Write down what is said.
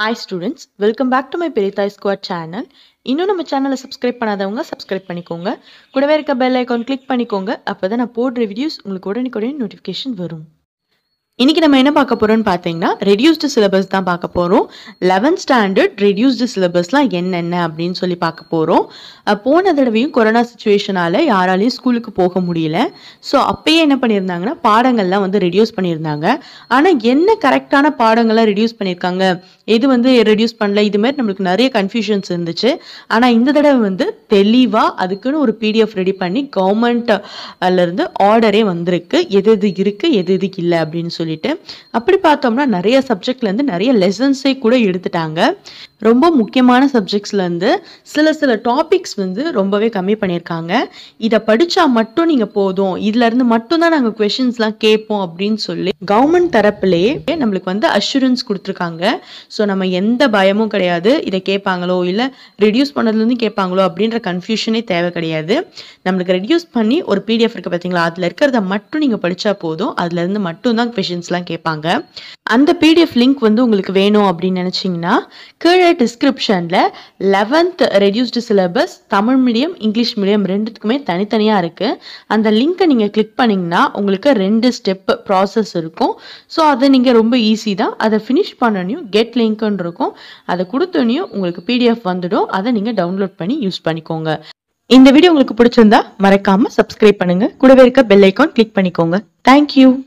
hi students welcome back to my பெரிதாய் squad channel இன்னும் நம்ம சேனலில் சப்ஸ்கிரைப் பண்ணாதவங்க சப்ஸ்கிரைப் பண்ணிக்கோங்க கூடவே இருக்க பெல் ஐக்கான் கிளிக் பண்ணிக்கோங்க அப்போ தான் நான் போடுற வீடியோஸ் உங்களுக்கு உடனுக்குடனே நோட்டிஃபிகேஷன் வரும் இன்றைக்கி நம்ம என்ன பார்க்க போகிறோம்னு பார்த்தீங்கன்னா ரெடியூஸ்டு சிலபஸ் தான் பார்க்க போகிறோம் லெவன்த் ஸ்டாண்டர்ட் ரெடியூஸ்டு சிலபஸ்லாம் என்னென்ன அப்படின்னு சொல்லி பார்க்க போகிறோம் போன தடவையும் கொரோனா சுச்சுவேஷனால் யாராலையும் ஸ்கூலுக்கு போக முடியல ஸோ அப்பயே என்ன பண்ணியிருந்தாங்கன்னா பாடங்கள்லாம் வந்து ரெடியூஸ் பண்ணியிருந்தாங்க ஆனால் என்ன கரெக்டான பாடங்கள்லாம் ரெடியூஸ் பண்ணியிருக்காங்க எது வந்து ரெடியூஸ் பண்ணல இதுமாரி நம்மளுக்கு நிறைய கன்ஃபியூஷன்ஸ் இருந்துச்சு ஆனால் இந்த தடவை வந்து தெளிவாக அதுக்குன்னு ஒரு பிடிஎஃப் ரெடி பண்ணி கவர்மெண்ட்லேருந்து இருந்து ஆர்டரே வந்திருக்கு எது எது இருக்குது எது எதுக்கு இல்லை அப்படின்னு சொல்லி சொல்லிட்டு அப்படி பார்த்தோம்னா நிறைய சப்ஜெக்ட்லேருந்து நிறைய லெசன்ஸே கூட எடுத்துட்டாங்க ரொம்ப முக்கியமான சப்ஜெக்ட்ஸ்லேருந்து சில சில டாபிக்ஸ் வந்து ரொம்பவே கம்மி பண்ணியிருக்காங்க இதை படித்தா மட்டும் நீங்கள் போதும் இதுலேருந்து மட்டும்தான் நாங்கள் கொஷின்ஸ்லாம் கேட்போம் அப்படின்னு சொல்லி கவர்மெண்ட் தரப்புலேயே நம்மளுக்கு வந்து அஷூரன்ஸ் கொடுத்துருக்காங்க ஸோ நம்ம எந்த பயமும் கிடையாது இதை கேட்பாங்களோ இல்லை ரெடியூஸ் பண்ணதுலேருந்து கேட்பாங்களோ அப்படின்ற கன்ஃபியூஷனே தேவை கிடையாது நம்மளுக்கு ரெடியூஸ் பண்ணி ஒரு பிடிஎஃப் இருக்குது பார்த்தீங்களா அதில் இருக்கிறத மட்டும் நீங்கள் படித்தா போதும் அதுலேருந்து மட்டும் தான் கொஷின் கொஷின்ஸ்லாம் கேட்பாங்க அந்த பிடிஎஃப் லிங்க் வந்து உங்களுக்கு வேணும் அப்படின்னு நினச்சிங்கன்னா கீழே டிஸ்கிரிப்ஷனில் eleventh reduced syllabus Tamil medium English medium ரெண்டுத்துக்குமே தனித்தனியாக இருக்குது அந்த லிங்க்கை நீங்கள் கிளிக் பண்ணிங்கன்னா உங்களுக்கு ரெண்டு ஸ்டெப் ப்ராசஸ் இருக்கும் ஸோ அதை நீங்கள் ரொம்ப ஈஸி தான் அதை ஃபினிஷ் பண்ணனையும் கெட் லிங்க்குன்னு இருக்கும் அதை கொடுத்தோனையும் உங்களுக்கு பிடிஎஃப் வந்துடும் அதை நீங்கள் டவுன்லோட் பண்ணி யூஸ் பண்ணிக்கோங்க இந்த வீடியோ உங்களுக்கு பிடிச்சிருந்தா மறக்காம சப்ஸ்கிரைப் பண்ணுங்க கூடவே இருக்க பெல் ஐக்கான் கிளிக் பண்ணிக்கோங்க தேங்க்யூ